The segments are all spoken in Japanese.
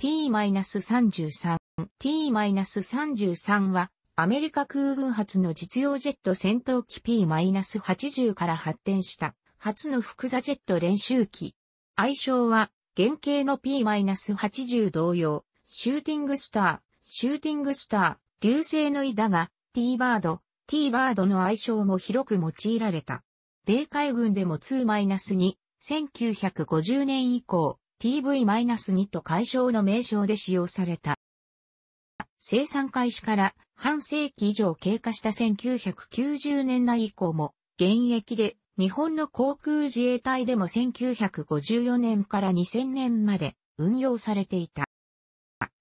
T-33。T-33 は、アメリカ空軍発の実用ジェット戦闘機 P-80 から発展した、初の複座ジェット練習機。愛称は、原型の P-80 同様、シューティングスター、シューティングスター、流星の井だが、T バード、T バードの愛称も広く用いられた。米海軍でも2-2、1950年以降、TV-2 と解消の名称で使用された。生産開始から半世紀以上経過した1990年代以降も現役で日本の航空自衛隊でも1954年から2000年まで運用されていた。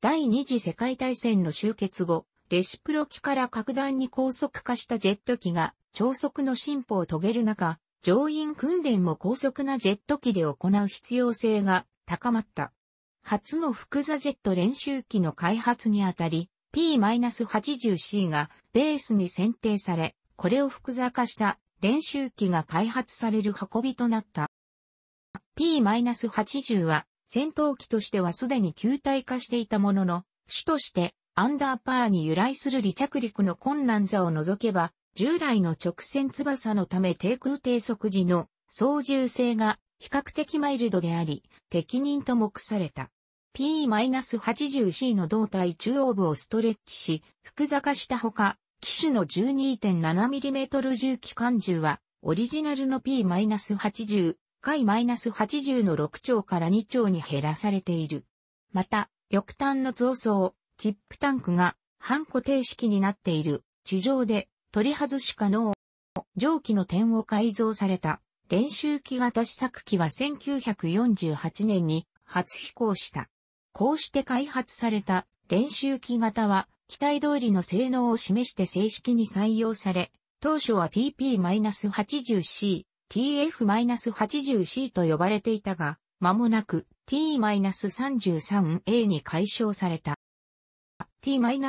第二次世界大戦の終結後、レシプロ機から格段に高速化したジェット機が超速の進歩を遂げる中、乗員訓練も高速なジェット機で行う必要性が高まった。初の複座ジェット練習機の開発にあたり、P-80C がベースに選定され、これを複座化した練習機が開発される運びとなった。P-80 は戦闘機としてはすでに球体化していたものの、主としてアンダーパーに由来する離着陸の困難さを除けば、従来の直線翼のため低空低速時の操縦性が比較的マイルドであり、適任と目された。P-80C の胴体中央部をストレッチし、複座化したほか、機種の 12.7mm 重機関銃は、オリジナルの P-80、回 -80 の6丁から2丁に減らされている。また、翼端の増装、チップタンクが半固定式になっている。地上で取り外し可能。蒸気の点を改造された練習機型試作機は1948年に初飛行した。こうして開発された練習機型は期待通りの性能を示して正式に採用され、当初は TP-80C、TF-80C と呼ばれていたが、間もなく T-33A に解消された。p t 3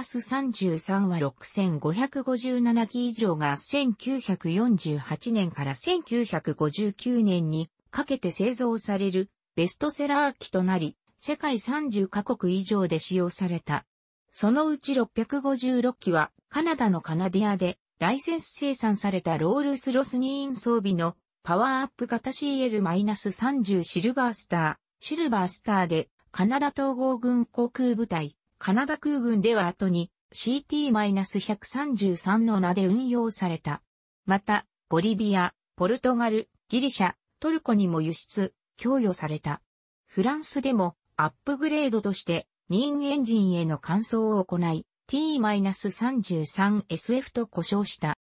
3は6557機以上が1948年から1959年にかけて製造されるベストセラー機となり、世界30カ国以上で使用された。そのうち656機はカナダのカナディアでライセンス生産されたロールスロス2イン装備のパワーアップ型 CL-30 シルバースター、シルバースターでカナダ統合軍航空部隊カナダ空軍では後に CT-133 の名で運用された。また、ボリビア、ポルトガル、ギリシャ、トルコにも輸出、供与された。フランスでもアップグレードとして任エンジンへの換装を行い T-33SF と呼称した。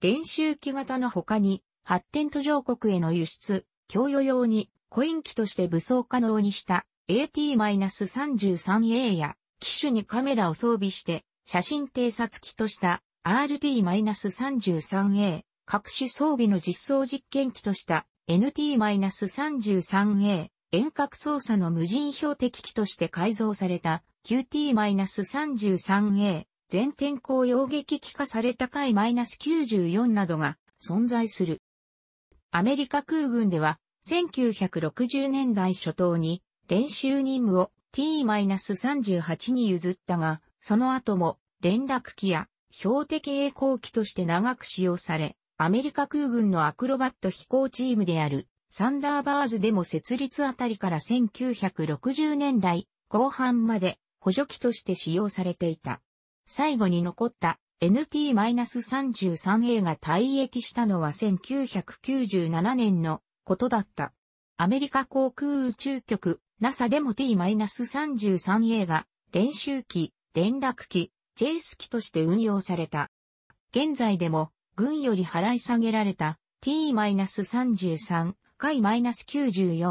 練習機型の他に発展途上国への輸出、供与用にコイン機として武装可能にした AT-33A や機種にカメラを装備して写真偵察機とした RT-33A 各種装備の実装実験機とした NT-33A 遠隔操作の無人標的機として改造された QT-33A 全天候用撃機化された回 -94 などが存在する。アメリカ空軍では1960年代初頭に練習任務を t-38 に譲ったが、その後も連絡機や標的栄光機として長く使用され、アメリカ空軍のアクロバット飛行チームであるサンダーバーズでも設立あたりから1960年代後半まで補助機として使用されていた。最後に残った NT-33A が退役したのは1997年のことだった。アメリカ航空宇宙局 NASA でも T-33A が練習機、連絡機、チェイス機として運用された。現在でも軍より払い下げられた T-33 回 -94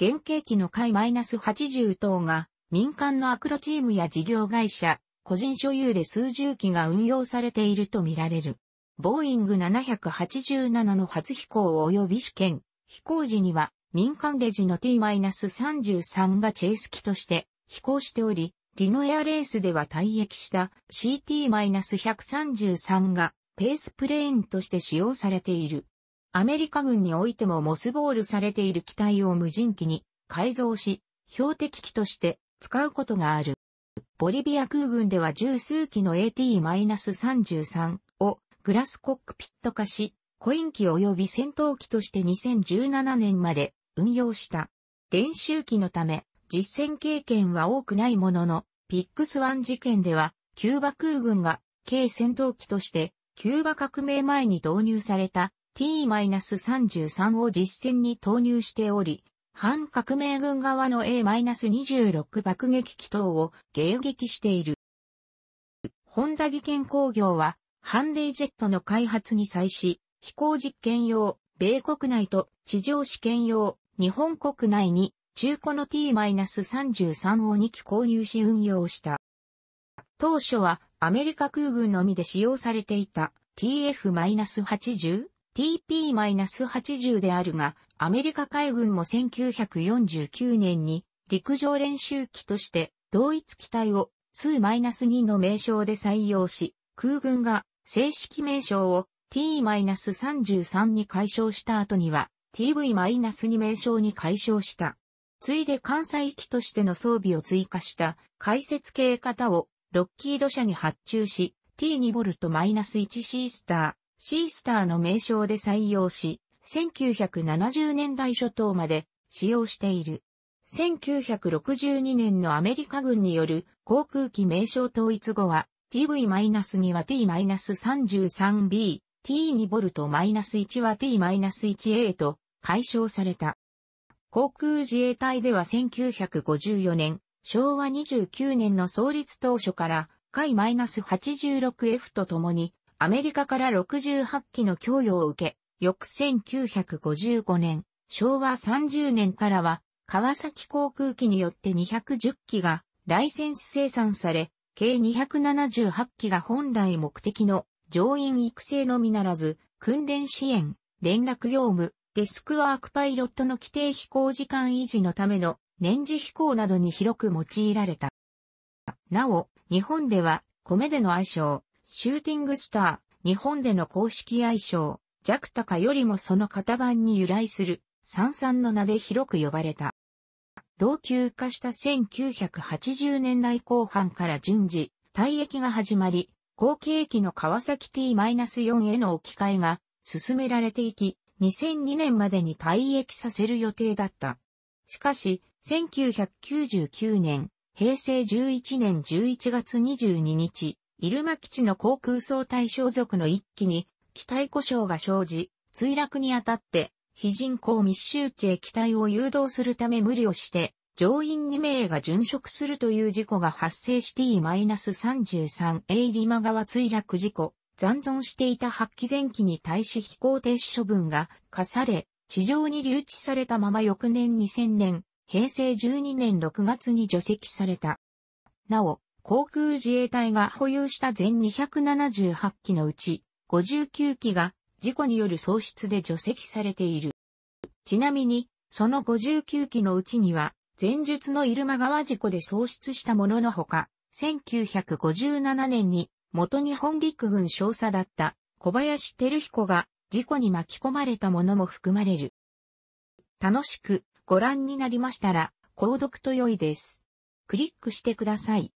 原型機の回 -80 等が民間のアクロチームや事業会社、個人所有で数十機が運用されているとみられる。ボーイング787の初飛行及び試験、飛行時には民間レジの T-33 がチェイス機として飛行しており、リノエアレースでは退役した CT-133 がペースプレーンとして使用されている。アメリカ軍においてもモスボールされている機体を無人機に改造し、標的機として使うことがある。ボリビア空軍では十数機の AT-33 をグラスコックピット化し、コイン機及び戦闘機として2017年まで運用した。練習機のため、実戦経験は多くないものの、ピックスワン事件では、キューバ空軍が、軽戦闘機として、キューバ革命前に導入された T-33 を実戦に投入しており、反革命軍側の A-26 爆撃機等を迎撃している。ホンダ技研工業は、ハンデージェットの開発に際し、飛行実験用、米国内と地上試験用、日本国内に中古の T-33 を2機購入し運用した。当初はアメリカ空軍のみで使用されていた TF-80、TP-80 であるが、アメリカ海軍も1949年に陸上練習機として同一機体を数 -2 の名称で採用し、空軍が正式名称を T-33 に解消した後には TV-2 名称に解消した。ついで関西機としての装備を追加した解説系型をロッキード社に発注し T2V-1 シースター、シースターの名称で採用し、1970年代初頭まで使用している。1962年のアメリカ軍による航空機名称統一後は TV-2 は T-33B、T2V-1 は T-1A と解消された。航空自衛隊では1954年、昭和29年の創立当初から、海 -86F と共に、アメリカから68機の供与を受け、翌1955年、昭和30年からは、川崎航空機によって210機がライセンス生産され、計278機が本来目的の乗員育成のみならず、訓練支援、連絡業務、デスクワークパイロットの規定飛行時間維持のための年次飛行などに広く用いられた。なお、日本では、米での愛称、シューティングスター、日本での公式愛称、ジャクタカよりもその型番に由来する、三々の名で広く呼ばれた。老朽化した1980年代後半から順次、退役が始まり、後継機の川崎 T-4 への置き換えが進められていき、2002年までに退役させる予定だった。しかし、1999年、平成11年11月22日、入間基地の航空総体所属の一機に、機体故障が生じ、墜落にあたって、非人口密集地へ機体を誘導するため無理をして、乗員2名が殉職するという事故が発生して T-33A リマ川墜落事故残存していた発揮前期に対し飛行停止処分が課され、地上に留置されたまま翌年2000年、平成12年6月に除籍された。なお、航空自衛隊が保有した全278機のうち、59機が事故による喪失で除籍されている。ちなみに、その59機のうちには、前述の入間川事故で喪失したもののほか、1957年に元日本陸軍少佐だった小林照彦が事故に巻き込まれたものも含まれる。楽しくご覧になりましたら、購読と良いです。クリックしてください。